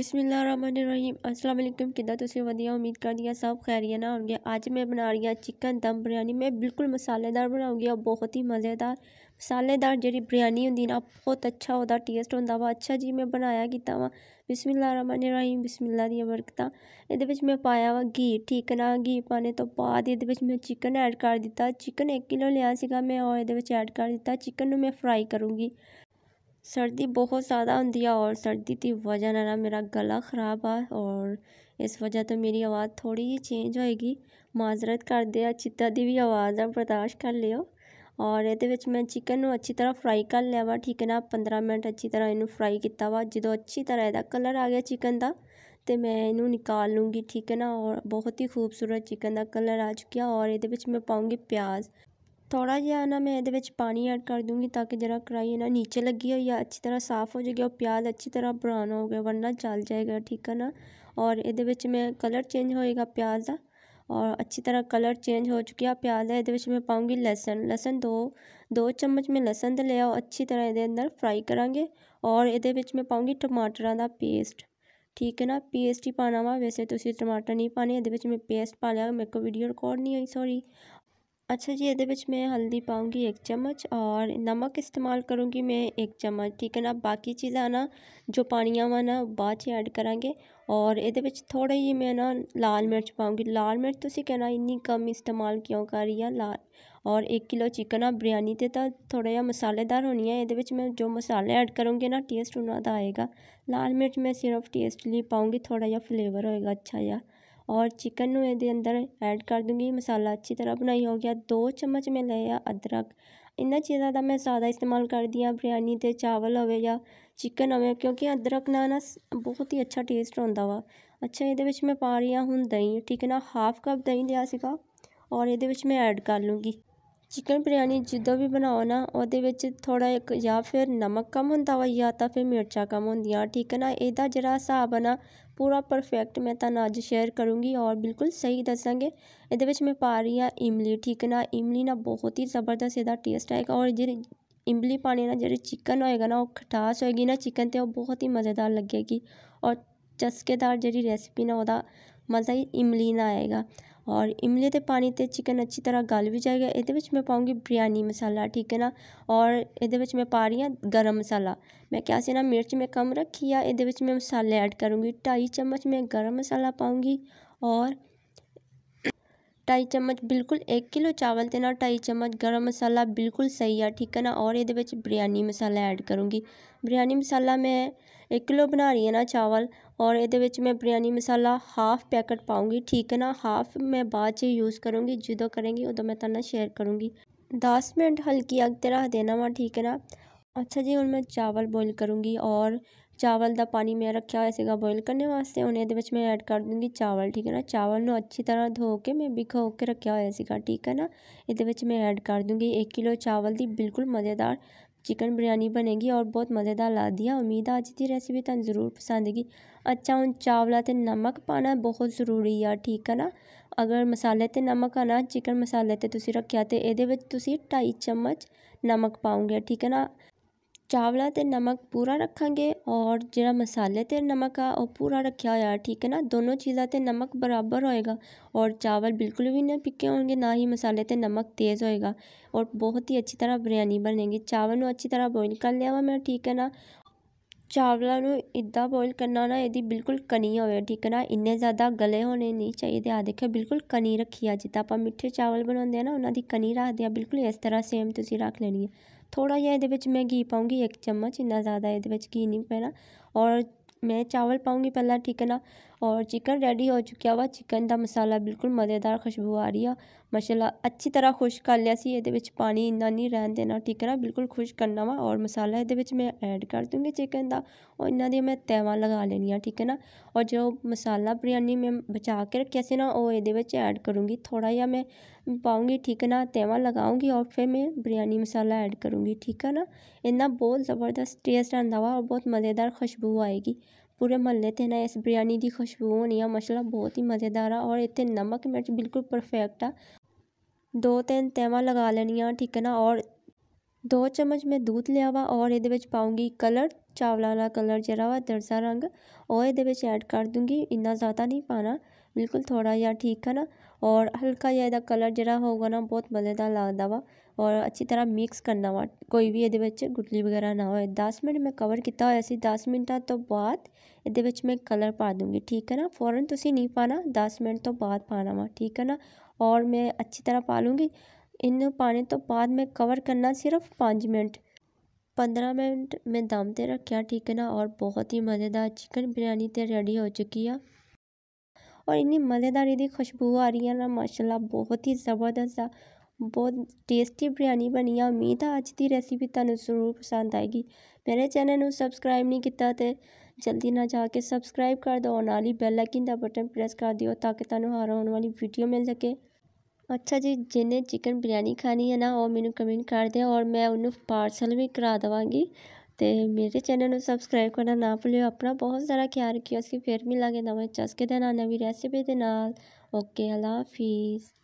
अस्सलाम वालेकुम किदा तुम वधिया उम्मीद कर दिया सब खैरिया होंगे आज मैं बना रही हूँ चिकन दम बिरयानी मैं बिल्कुल मसालेदार बनाऊंगी और बहुत ही मज़ेदार मसालेदार जी बिरयानी होंगी ना बहुत अच्छा होता टेस्ट होंगे वा अच्छा जी मैं बनाया किता वा बिस्मिल्ला रमन रहीम बिस्मिल्ला दिया बरकत ये मैं पाया वा घी ठीक ना घी पाने तो बाद ये मैं चिकन ऐड कर दिता चिकन एक किलो लिया मैं और ये ऐड कर दिता चिकन मैं फ्राई करूँगी सर्दी बहुत ज़्यादा होती है और सर्दी की वजह ना मेरा गला खराब है और इस वजह तो मेरी आवाज़ थोड़ी जी चेंज होएगी माजरत कर दे चिता की भी आवाज़ है बर्दाश्त कर लियो और ये मैं चिकन अच्छी तरह फ्राई कर लिया वा ठीक है ना पंद्रह मिनट अच्छी तरह इन फ्राई किया वा जो अच्छी तरह यदा कलर आ गया चिकन का तो मैं इनू निकाल लूँगी ठीक है न और बहुत ही खूबसूरत चिकन का कलर आ चुका और ये मैं पाऊँगी प्याज थोड़ा जि है ना मैं ये पानी ऐड कर दूँगी ताकि जरा कढ़ाई ना नीचे लगी हो या अच्छी तरह साफ़ हो जाएगी और प्याज अच्छी तरह ब्राउन हो गया वरना चल जाएगा ठीक है ना और ये मैं कलर चेंज होएगा प्याज का और अच्छी तरह कलर चेंज हो चुकिया प्याज है ये मैं पाऊँगी लहसन लहसन दो दो चम्मच में लहसन तो ले आओ अच्छी तरह ये अंदर फ्राई करा और ये मैं पाऊँगी टमाटर का पेस्ट ठीक है ना पेस्ट ही पाना वा वैसे तुम टमाटर नहीं पाने ये मैं पेस्ट पा लिया मेरे को वीडियो रिकॉर्ड नहीं हुई सॉरी अच्छा जी ये मैं हल्दी पाऊंगी एक चम्मच और नमक इस्तेमाल करूंगी मैं एक चम्मच ठीक है ना बाकी चीज़ें ना जो पानिया वा ना बाद ऐड करांगे और ये थोड़ा ही मैं ना लाल मिर्च पाऊंगी लाल मिर्च तो कहना इन्नी कम इस्तेमाल क्यों कर रही है लाल और एक किलो चिकन ऐ बिरयानी तो थोड़ा थोह्ड़ा मसालेदार होनी है ये मैं जो मसाले ऐड करूँगी ना टेस्ट उन्होंने आएगा लाल मिर्च मैं सिर्फ टेस्ट लेई पाऊँगी थोड़ा जेहा फ्लेवर होएगा अच्छा जेहा और चिकन में ये अंदर ऐड कर दूँगी मसाला अच्छी तरह बनाई हो गया दो चम्मच में लिया अदरक इन्ना चीज़ों का मैं ज़्यादा इस्तेमाल करती हाँ बिरयानी तो चावल हो या चिकन हो क्योंकि अदरक ना ना बहुत ही अच्छा टेस्ट ਆਉਂਦਾ वा अच्छा ये मैं पा रही हूँ दही ठीक है ना हाफ कप दही लिया और ये मैं ऐड कर लूँगी ਚਿਕਨ ਬਿਰਿਆਨੀ ਜਦੋਂ ਵੀ ਬਣਾਓ ਨਾ ਉਹਦੇ ਵਿੱਚ ਥੋੜਾ ਇੱਕ ਜਾਂ ਫਿਰ ਨਮਕ ਕਮ ਹੁੰਦਾ ਵਾ ਜਾਂ ਤਾਂ ਫਿਰ ਮਿਰਚਾਂ ਕਮ ਹੁੰਦੀਆਂ ਠੀਕ ਹੈ ਨਾ ਇਹਦਾ ਜਿਹੜਾ ਹਿਸਾਬ ਆ ਨਾ ਪੂਰਾ ਪਰਫੈਕਟ ਮੈਂ ਤੁਹਾਨੂੰ ਅੱਜ ਸ਼ੇਅਰ ਕਰੂੰਗੀ ਔਰ ਬਿਲਕੁਲ ਸਹੀ ਦੱਸਾਂਗੇ ਇਹਦੇ ਵਿੱਚ ਮੈਂ ਪਾ ਰਹੀ ਆ ਇਮਲੀ ਠੀਕ ਹੈ ਨਾ ਇਮਲੀ ਨਾਲ ਬਹੁਤ ਹੀ ਜ਼ਬਰਦਸਤ ਇਹਦਾ ਟੇਸਟ ਆਏਗਾ ਔਰ ਜਿਹੜੀ ਇਮਲੀ ਪਾਣੀ ਨਾਲ ਜਿਹੜੀ ਚਿਕਨ ਹੋਏਗਾ ਨਾ ਉਹ ਖਟਾਸ ਹੋਏਗੀ ਨਾ ਚਿਕਨ ਤੇ ਉਹ ਬਹੁਤ ਹੀ ਮਜ਼ੇਦਾਰ ਲੱਗੇਗੀ ਔਰ ਚਸਕੇਦਾਰ ਜਿਹੜੀ ਰੈਸਪੀ ਨਾ ਉਹਦਾ ਮਜ਼ਾ ਹੀ ਇਮਲੀ ਨਾਲ ਆਏਗਾ और इमली के पानी तो चिकन अच्छी तरह गल भी जाएगा ये मैं पाऊँगी बिरयानी मसाला ठीक है ना और ये मैं पा रही हूँ गर्म मसाला मैं क्या से ना मिर्च में कम रखी है ये मैं मसाले ऐड करूँगी ढाई चम्मच मैं गर्म मसाला पाऊँगी और ढाई चम्मच बिल्कुल एक किलो चावल के ना ढाई चम्मच गरम मसाला बिल्कुल सही है ठीक है ना और ये बिरयानी मसाला ऐड करूँगी बिरयानी मसाला मैं एक किलो बना रही है ना चावल ਔਰ ਇਹਦੇ ਵਿੱਚ ਮੈਂ ਬਿਰਯਾਨੀ ਮਸਾਲਾ ਹਾਫ ਪੈਕਟ ਪਾਊਂਗੀ ਠੀਕ ਹੈ ਨਾ ਹਾਫ ਮੈਂ ਬਾਅਦ 'ਚ ਯੂਜ਼ ਕਰੂੰਗੀ ਜਦੋਂ ਕਰਾਂਗੀ ਉਦੋਂ ਮੈਂ ਤੁਹਾਡੇ ਨਾਲ ਸ਼ੇਅਰ ਕਰੂੰਗੀ 10 ਮਿੰਟ ਹਲਕੀ ਅੱਗ ਤੇ ਰੱਖ ਦੇਣਾ ਵਾ ਠੀਕ ਹੈ ਨਾ ਅੱਛਾ ਜੀ ਹੁਣ ਮੈਂ ਚਾਵਲ ਬੋਇਲ ਕਰੂੰਗੀ ਔਰ ਚਾਵਲ ਦਾ ਪਾਣੀ ਮੈਂ ਰੱਖਿਆ ਹੋਇਆ ਸੀਗਾ ਬੋਇਲ ਕਰਨ ਵਾਸਤੇ ਹੁਣ ਇਹਦੇ ਵਿੱਚ ਮੈਂ ਐਡ ਕਰ ਦੂੰਗੀ ਚਾਵਲ ਠੀਕ ਹੈ ਨਾ ਚਾਵਲ ਨੂੰ ਅੱਛੀ ਤਰ੍ਹਾਂ ਧੋ ਕੇ ਮੈਂ ਭਿਗੋ ਕੇ ਰੱਖਿਆ ਹੋਇਆ ਸੀਗਾ ਠੀਕ ਹੈ ਨਾ ਇਹਦੇ ਵਿੱਚ ਮੈਂ ਐਡ ਕਰ ਦੂੰਗੀ 1 ਕਿਲੋ ਚਾਵਲ ਦੀ ਬਿਲਕੁਲ ਮਜ਼ੇਦਾਰ चिकन बिरयानी बनेगी और बहुत मज़ेदार ला है उम्मीद आज की रेसिपी तुम जरूर पसंद आएगी अच्छा हूँ चावलां तो नमक पाना बहुत जरूरी ऐ ठीक है ना अगर मसाले तो नमक आना चिकन मसाले तो रखे तो ये ढाई चम्मच नमक पाओगे ठीक है ना चावल तो नमक पूरा रखा और जरा मसाले तो नमक है वह पूरा रखा हुआ ठीक है ना दोनों चीज़ा तो नमक बराबर होएगा और चावल बिल्कुल भी ना पिके हो ना ही मसाले तो नमक तेज़ होएगा और बहुत ही अच्छी तरह बिरयानी बनेगी चावल में अच्छी तरह बॉयल कर लिया वा मैं ठीक है ना चावलों इदा बॉयल करना ना यदि बिल्कुल कनी हो ठीक है ना इन्ने ज़्यादा गले होने नहीं चाहिए आ देखे बिल्कुल कनी रखी है जिदा आप मिठे चावल बनाते हैं ना उन्होंने कनी रखते हैं बिल्कुल इस तरह सेम तुम रख लेनी है थोड़ा जहाँ ये मैं घी पाऊँगी एक चम्मच इन्ना ज़्यादा ये घी नहीं पैना और मैं चावल पाऊँगी पहला ठीक है ना और चिकन रेडी हो चुका वा चिकन का मसाला बिल्कुल मज़ेदार खुशबू आ रही है मसाला अच्छी तरह खुश कर लिया सी ये पानी इन्ना नहीं रहन देना ठीक है ना बिल्कुल खुश करना वा और मसाला ये मैं ऐड कर दूंगी चिकन का और इन्ना मैं में लगा लेनी ठीक है ना और जो मसाला बिरयानी मैं बचा के रखिया से ना वो ये ऐड करूँगी थोड़ा जहा मैं पाऊँगी ठीक है ना तैह्मां लगाऊंगी और फिर मैं बिरयानी मसाला ऐड करूँगी ठीक है ना इन्ना बहुत ज़बरदस्त टेस्ट आता वा और बहुत मज़ेदार खुशबू आएगी पूरे महल थे ना इस बिरयानी की खुशबू होनी है मसला बहुत ही मज़ेदार और इतने नमक मिर्च बिल्कुल परफेक्ट आ दो तीन तेव लगा लेनिया ठीक है ना और दो चम्मच में दूध लिया वा और ये पाऊँगी कलर चावल का कलर जरा वा दरजा रंग और ये ऐड कर दूंगी इन्ना ज़्यादा नहीं पाना बिल्कुल थोड़ा जहा ठीक है ना और हल्का जहाँ कलर जरा होगा ना बहुत मज़ेदार लगता वा और अच्छी तरह मिक्स करना वा कोई भी ये बच्चे गुटली वगैरह ना हो दस मिनट में कवर किया हो दस मिनटा तो बाद ये मैं कलर पा दूँगी ठीक है ना फौरन तुम तो नहीं पाना दस मिनट तो बाद पाना वा ठीक है ना और मैं अच्छी तरह पा लूँगी इन पाने तो बाद मैं कवर करना सिर्फ पाँच मिनट पंद्रह मिनट मैं दम ते रखा ठीक है ना और बहुत ही मज़ेदार चिकन बिरयानी तो रेडी हो चुकी है और इन्नी मज़ेदार यदि खुशबू आ रही है ना माशाल्लाह बहुत ही ज़बरदस्त है ਬਹੁਤ ਟੇਸਟੀ ਬਿਰਿਆਨੀ ਬਣੀ ਆ ਉਮੀਦ ਆ ਅੱਜ ਦੀ ਰੈਸਿਪੀ ਤੁਹਾਨੂੰ ਜ਼ਰੂਰ ਪਸੰਦ ਆਏਗੀ ਮੇਰੇ ਚੈਨਲ ਨੂੰ ਸਬਸਕ੍ਰਾਈਬ ਨਹੀਂ ਕੀਤਾ ਤੇ ਜਲਦੀ ਨਾਲ ਜਾ ਕੇ ਸਬਸਕ੍ਰਾਈਬ ਕਰ ਦਿਓ ਨਾਲ ਹੀ ਬੈਲ ਆਈਕਨ ਦਾ ਬਟਨ ਪ੍ਰੈਸ ਕਰ ਦਿਓ ਤਾਂ ਕਿ ਤੁਹਾਨੂੰ ਹਰ ਆਉਣ ਵਾਲੀ ਵੀਡੀਓ ਮਿਲ ਸਕੇ ਅੱਛਾ ਜੀ ਜਿੰਨੇ ਚਿਕਨ ਬਿਰਿਆਨੀ ਖਾਣੀ ਹੈ ਨਾ ਉਹ ਮੈਨੂੰ ਕਮੈਂਟ ਕਰ ਦਿਓ ਔਰ ਮੈਂ ਉਹਨੂੰ ਪਾਰਸਲ ਵੀ ਕਰਾ ਦਵਾਂਗੀ ਤੇ ਮੇਰੇ ਚੈਨਲ ਨੂੰ ਸਬਸਕ੍ਰਾਈਬ ਕਰਨਾ ਨਾ ਭੁੱਲਿਓ ਆਪਣਾ ਬਹੁਤ ਸਾਰਾ ਖਿਆਲ ਰੱਖਿਓ ਅਸੀਂ ਫੇਰ ਮਿਲਾਂਗੇ ਨਵੇਂ ਚਸਕੇ ਦੇ ਨਾਲ ਨਵੀਂ ਰੈਸਿਪੀ ਦੇ ਨਾਲ ਓਕੇ ਅੱਲਾ ਹਾਫਿਜ਼